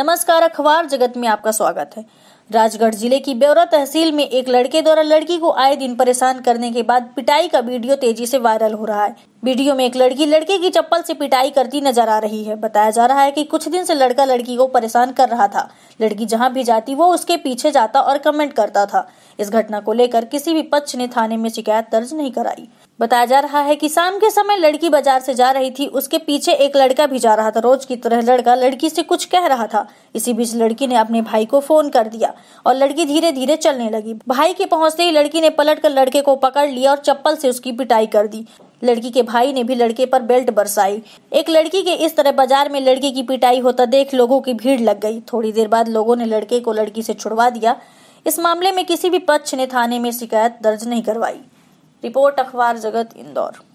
नमस्कार अखबार जगत में आपका स्वागत है राजगढ़ जिले की ब्यौरा तहसील में एक लड़के द्वारा लड़की को आए दिन परेशान करने के बाद पिटाई का वीडियो तेजी से वायरल हो रहा है वीडियो में एक लड़की लड़के की चप्पल से पिटाई करती नजर आ रही है बताया जा रहा है कि कुछ दिन से लड़का लड़की को परेशान कर रहा था लड़की जहां भी जाती वो उसके पीछे जाता और कमेंट करता था इस घटना को लेकर किसी भी पक्ष ने थाने में शिकायत दर्ज नहीं कराई बताया जा रहा है कि शाम के समय लड़की बाजार से जा रही थी उसके पीछे एक लड़का भी जा रहा था रोज की तरह लड़का लड़की से कुछ कह रहा था इसी बीच लड़की ने अपने भाई को फोन कर दिया और लड़की धीरे धीरे चलने लगी भाई के पहुंचते ही लड़की ने पलट कर लड़के को पकड़ लिया और चप्पल से उसकी पिटाई कर दी लड़की के भाई ने भी लड़के पर बेल्ट बरसाई एक लड़की के इस तरह बाजार में लड़के की पिटाई होता देख लोगों की भीड़ लग गई थोड़ी देर बाद लोगों ने लड़के को लड़की से छुड़वा दिया इस मामले में किसी भी पक्ष ने थाने में शिकायत दर्ज नहीं करवाई रिपोर्ट अखबार जगत इंदौर